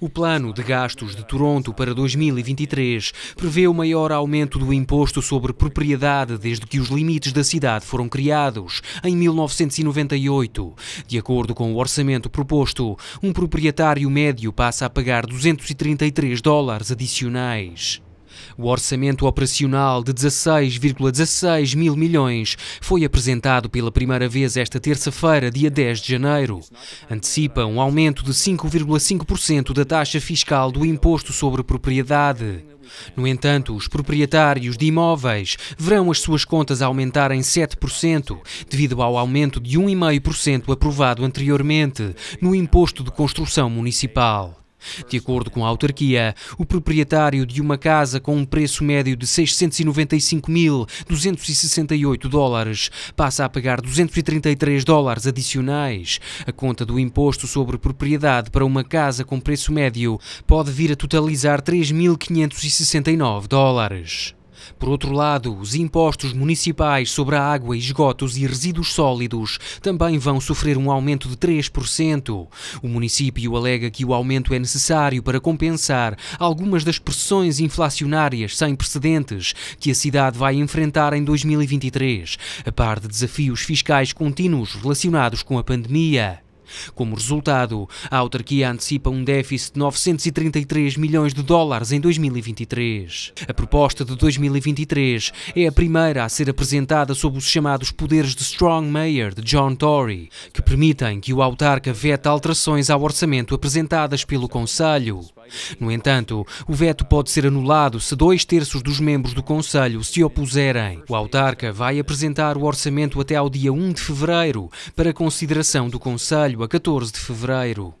O plano de gastos de Toronto para 2023 prevê o maior aumento do imposto sobre propriedade desde que os limites da cidade foram criados, em 1998. De acordo com o orçamento proposto, um proprietário médio passa a pagar 233 dólares adicionais. O orçamento operacional de 16,16 mil milhões foi apresentado pela primeira vez esta terça-feira, dia 10 de janeiro. Antecipa um aumento de 5,5% da taxa fiscal do imposto sobre propriedade. No entanto, os proprietários de imóveis verão as suas contas aumentar em 7%, devido ao aumento de 1,5% aprovado anteriormente no imposto de construção municipal. De acordo com a autarquia, o proprietário de uma casa com um preço médio de 695.268 dólares passa a pagar 233 dólares adicionais. A conta do imposto sobre propriedade para uma casa com preço médio pode vir a totalizar 3.569 dólares. Por outro lado, os impostos municipais sobre a água, esgotos e resíduos sólidos também vão sofrer um aumento de 3%. O município alega que o aumento é necessário para compensar algumas das pressões inflacionárias sem precedentes que a cidade vai enfrentar em 2023, a par de desafios fiscais contínuos relacionados com a pandemia. Como resultado, a autarquia antecipa um déficit de 933 milhões de dólares em 2023. A proposta de 2023 é a primeira a ser apresentada sob os chamados poderes de Strong Mayor de John Tory, que permitem que o autarca veta alterações ao orçamento apresentadas pelo Conselho. No entanto, o veto pode ser anulado se dois terços dos membros do Conselho se opuserem. O autarca vai apresentar o orçamento até ao dia 1 de fevereiro, para consideração do Conselho a 14 de fevereiro.